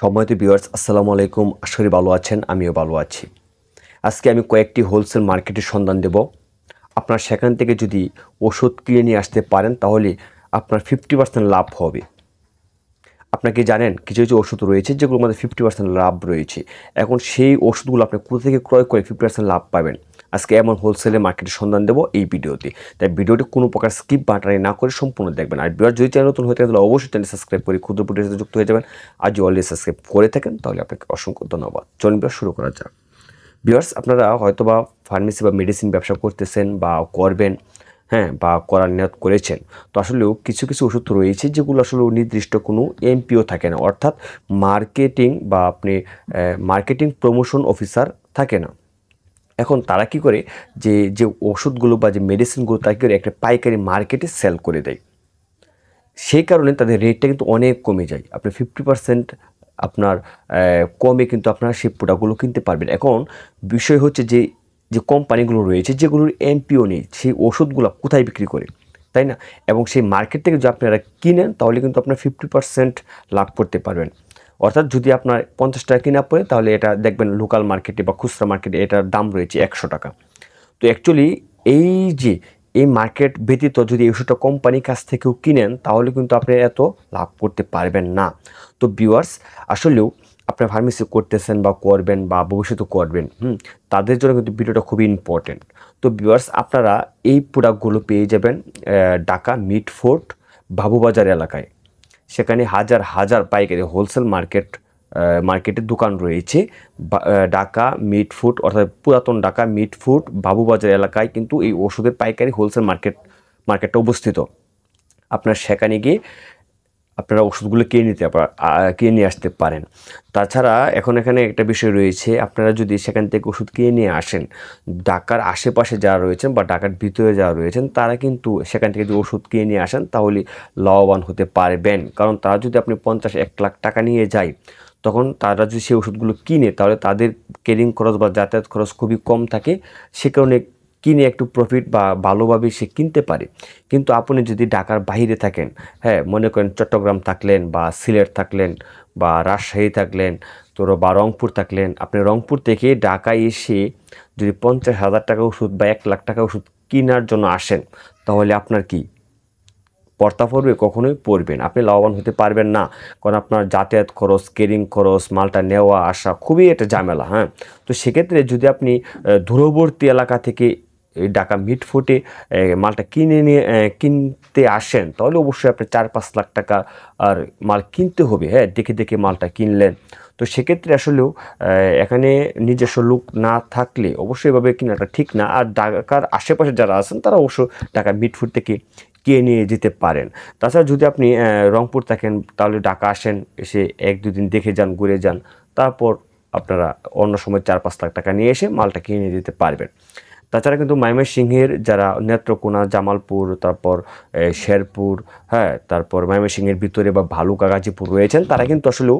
সময়তে ভিউয়ার্স আসসালামু আলাইকুম আশরি ভালো আছেন আমিও ভালো আছি আজকে আমি কয়েকটি হোলসেল মার্কেটের সন্ধান দেব আপনার সেখান থেকে যদি ওষুধ কিনে নিয়ে আসতে পারেন তাহলে আপনার ফিফটি পার্সেন্ট লাভ হবে আপনাকে জানেন কিছু কিছু ওষুধ রয়েছে যেগুলো আমাদের ফিফটি পার্সেন্ট লাভ রয়েছে এখন সেই ওষুধগুলো আপনি কোথা থেকে ক্রয় করে ফিফটি পার্সেন্ট লাভ পাবেন আজকে এমন হোলসেলের মার্কেটের সন্ধান দেবো এই ভিডিওতে তাই ভিডিওটি কোনো প্রকার স্কিপ বাটারি না করে সম্পূর্ণ দেখবেন আর বিরাট যদি চ্যানেল নতুন হয়ে থাকে তাহলে অবশ্যই চ্যানেল সাবস্ক্রাইব করে ক্ষুদ্র পুটির সাথে যুক্ত হয়ে যাবেন আর যদি অলরেডি সাবস্ক্রাইব করে থাকেন তাহলে আপনাকে অসংখ্য ধন্যবাদ চলুন শুরু করা যাক বিয়ার্স আপনারা হয়তো বা ফার্মেসি বা মেডিসিন ব্যবসা করতেছেন বা করবেন হ্যাঁ বা করার নিয়ত করেছেন তো আসলেও কিছু কিছু ওষুধ রয়েছে যেগুলো আসলে নির্দিষ্ট কোনো এমপিও থাকে না অর্থাৎ মার্কেটিং বা আপনি মার্কেটিং প্রমোশন অফিসার থাকে না এখন তারা কি করে যে যে ওষুধগুলো বা যে মেডিসিনগুলো তারা কী করে একটা পাইকারি মার্কেটে সেল করে দেয় সেই কারণে তাদের রেটটা কিন্তু অনেক কমে যায় আপনি ফিফটি পার্সেন্ট আপনার কমে কিন্তু আপনারা সেই প্রোডাক্টগুলো কিনতে পারবেন এখন বিষয় হচ্ছে যে যে কোম্পানিগুলো রয়েছে যেগুলোর এমপিও নেই সেই ওষুধগুলো কোথায় বিক্রি করে তাই না এবং সেই মার্কেট থেকে যদি আপনারা কিনেন তাহলে কিন্তু আপনার ফিফটি পার্সেন্ট লাভ করতে পারবেন অর্থাৎ যদি আপনার পঞ্চাশ টাকা কিনা পড়ে তাহলে এটা দেখবেন লোকাল মার্কেটে বা খুচরা মার্কেটে এটার দাম রয়েছে একশো টাকা তো অ্যাকচুয়ালি এই যে এই মার্কেট ব্যতীত যদি এই ওষুধটা কোম্পানির কাছ থেকেও কিনেন তাহলে কিন্তু আপনি এত লাভ করতে পারবেন না তো ভিউয়ার্স আসলেও আপনার ফার্মেসি করতেছেন বা করবেন বা ভবিষ্যতে করবেন হুম তাদের জন্য কিন্তু ভিডিওটা খুবই ইম্পর্টেন্ট তো ভিউয়ার্স আপনারা এই প্রোডাক্টগুলো পেয়ে যাবেন ঢাকা মিট ফোর্ট বাবুবাজার এলাকায় সেখানে হাজার হাজার পাইকারি হোলসেল মার্কেট মার্কেটের দোকান রয়েছে ডাকা মিট ফুড অর্থাৎ পুরাতন ডাকা মিট ফুড বাবুবাজার এলাকায় কিন্তু এই ওষুধের পাইকারি হোলসেল মার্কেট মার্কেটটা অবস্থিত আপনার সেখানে গিয়ে আপনারা ওষুধগুলো কিনে নিতে কিনে নিয়ে আসতে পারেন তাছাড়া এখন এখানে একটা বিষয় রয়েছে আপনারা যদি সেখান থেকে ওষুধ কিনে নিয়ে আসেন ডাকার আশেপাশে যারা রয়েছেন বা ডাকার ভিতরে যারা রয়েছেন তারা কিন্তু সেখান থেকে যদি ওষুধ কিনে নিয়ে আসেন তাহলে লাভবান হতে পারবেন কারণ তারা যদি আপনি পঞ্চাশ এক লাখ টাকা নিয়ে যায় তখন তারা যদি সেই ওষুধগুলো কিনে তাহলে তাদের কেরিং খরচ বা যাতায়াত খরচ খুবই কম থাকে সে কারণে কিনে একটু প্রফিট বা ভালোভাবে সে কিনতে পারে কিন্তু আপনি যদি ঢাকার বাইরে থাকেন হ্যাঁ মনে করেন চট্টগ্রাম থাকলেন বা সিলেট থাকলেন বা রাজশাহী থাকলেন তোর বা রংপুর থাকলেন আপনি রংপুর থেকে ঢাকায় এসে যদি পঞ্চাশ হাজার টাকা ওষুধ বা এক লাখ টাকা ওষুধ কেনার জন্য আসেন তাহলে আপনার কি পর্তা পড়বে কখনোই পড়বেন আপনি লাভবান হতে পারবেন না কারণ আপনার যাতায়াত খরচ কেরিং খরচ মালটা নেওয়া আসা খুবই একটা ঝামেলা হ্যাঁ তো সেক্ষেত্রে যদি আপনি দূরবর্তী এলাকা থেকে ঢাকা মিট ফুটে মালটা কিনে নিয়ে কিনতে আসেন তাহলে অবশ্যই আপনি চার পাঁচ লাখ টাকা আর মাল কিনতে হবে হ্যাঁ দেখে দেখে মালটা কিনলেন তো সেক্ষেত্রে আসলেও এখানে নিজস্ব লোক না থাকলে অবশ্যই এভাবে কেনাটা ঠিক না আর ঢাকার আশেপাশে যারা আছেন তারা অবশ্য ঢাকা ফুট থেকে কিনে নিয়ে যেতে পারেন তাছাড়া যদি আপনি রংপুর থাকেন তাহলে ঢাকা আসেন এসে এক দুদিন দেখে যান ঘুরে যান তারপর আপনারা অন্য সময় চার পাঁচ লাখ টাকা নিয়ে এসে মালটা কিনে যেতে পারবেন তাছাড়া কিন্তু ময়মনসিংহের যারা নেত্রকোনা জামালপুর তারপর শেরপুর হ্যাঁ তারপর ময়মনসিংহের ভিতরে বা ভালুকা গাজীপুর রয়েছেন তারা কিন্তু আসলেও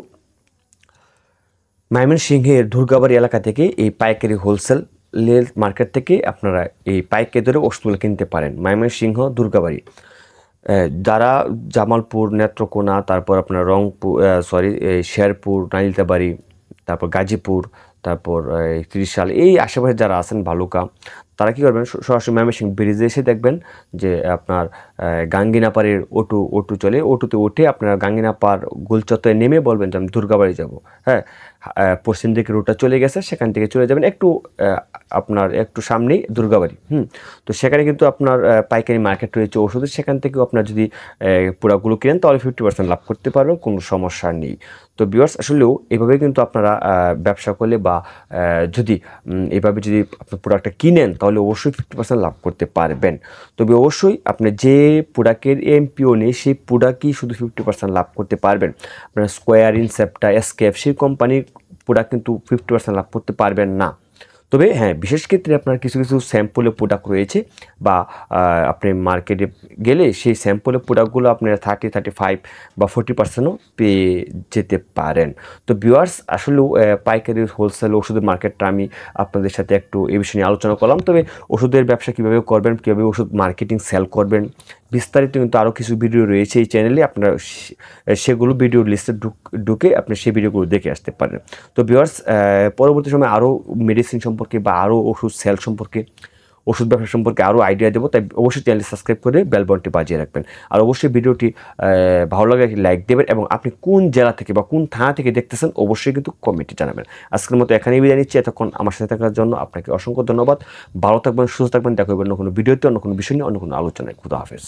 ময়মনসিংহের দুর্গাবাড়ি এলাকা থেকে এই পাইকারি হোলসেল লেল মার্কেট থেকে আপনারা এই পাইকে ধরে ওষুধগুলো কিনতে পারেন ময়মনসিংহ দুর্গাবাড়ি যারা জামালপুর নেত্রকোনা তারপর আপনার রংপুর সরি শেরপুর নালিতাবাড়ি তারপর গাজীপুর তারপর ত্রিশাল এই আশেপাশে যারা আছেন ভালুকা তারা কী করবেন সরাসরি ময়মনসিংহ ব্রিজে এসে দেখবেন যে আপনার গাঙ্গিনাপাড়ের অটো অটো চলে অটোতে উঠে আপনারা গাঙ্গিনাপাড় গোলচত্বরে নেমে বলবেন যে আমি দুর্গাবাড়ি যাব হ্যাঁ পশ্চিম দিকে রোডটা চলে গেছে সেখান থেকে চলে যাবেন একটু আপনার একটু সামনেই দুর্গাবাড়ি হুম তো সেখানে কিন্তু আপনার পাইকারি মার্কেট রয়েছে ওষুধের সেখান থেকেও আপনার যদি পুরাগুলো কিনেন তাহলে ফিফটি পার্সেন্ট লাভ করতে পারবেন কোনো সমস্যা নেই তো বিওয়ার্স আসলেও এভাবে কিন্তু আপনারা ব্যবসা করলে বা যদি এভাবে যদি আপনার প্রোডাক্টটা কিনেন তাহলে অবশ্যই ফিফটি পার্সেন্ট লাভ করতে পারবেন তবে অবশ্যই আপনি যে প্রোডাক্টের এমপিও নেই সেই প্রোডাক্টই শুধু ফিফটি পার্সেন্ট লাভ করতে পারবেন আপনার স্কোয়ার ইনসেপ্টা এসকেপ সেই কোম্পানির প্রোডাক্ট কিন্তু ফিফটি পার্সেন্ট লাভ করতে পারবেন না তবে হ্যাঁ বিশেষ ক্ষেত্রে আপনার কিছু কিছু স্যাম্পলের প্রোডাক্ট রয়েছে বা আপনি মার্কেটে গেলে সেই স্যাম্পলের প্রোডাক্টগুলো আপনারা থার্টি থার্টি ফাইভ বা ফোর্টি পার্সেন্টও পেয়ে যেতে পারেন তো বিওয়ার্স আসলে পাইকারি হোলসেল ওষুধের মার্কেটটা আমি আপনাদের সাথে একটু এ বিষয়ে নিয়ে আলোচনা করলাম তবে ওষুধের ব্যবসা কীভাবে করবেন কীভাবে ওষুধ মার্কেটিং সেল করবেন বিস্তারিত কিন্তু আরও কিছু ভিডিও রয়েছে এই চ্যানেলে আপনারা সেগুলো ভিডিও লিস্টে ঢুক ঢুকে আপনি সেই ভিডিওগুলো দেখে আসতে পারেন তো বিওয়ার্স পরবর্তী সময় আরও মেডিসিন সম্পর্কে বা আরও ওষুধ সেল সম্পর্কে ওষুধ ব্যবসা সম্পর্কে আরও আইডিয়া দেবো তাই অবশ্যই চ্যানেল সাবস্ক্রাইব করে বেলবনটি বাজিয়ে রাখবেন আর অবশ্যই ভিডিওটি ভালো লাগে একটি লাইক দেবেন এবং আপনি কোন জেলা থেকে বা কোন থানা থেকে দেখতেছেন অবশ্যই কিন্তু কমেন্টে জানাবেন আজকের মতো এখানেই বিদায় নিচ্ছি এতক্ষণ আমার সাথে থাকার জন্য আপনাকে অসংখ্য ধন্যবাদ ভালো থাকবেন সুস্থ থাকবেন দেখা হবে অন্য কোনো ভিডিওতে অন্য কোনো বিষয় নিয়ে অন্য কোনো আলোচনায় খুদা হাফেজ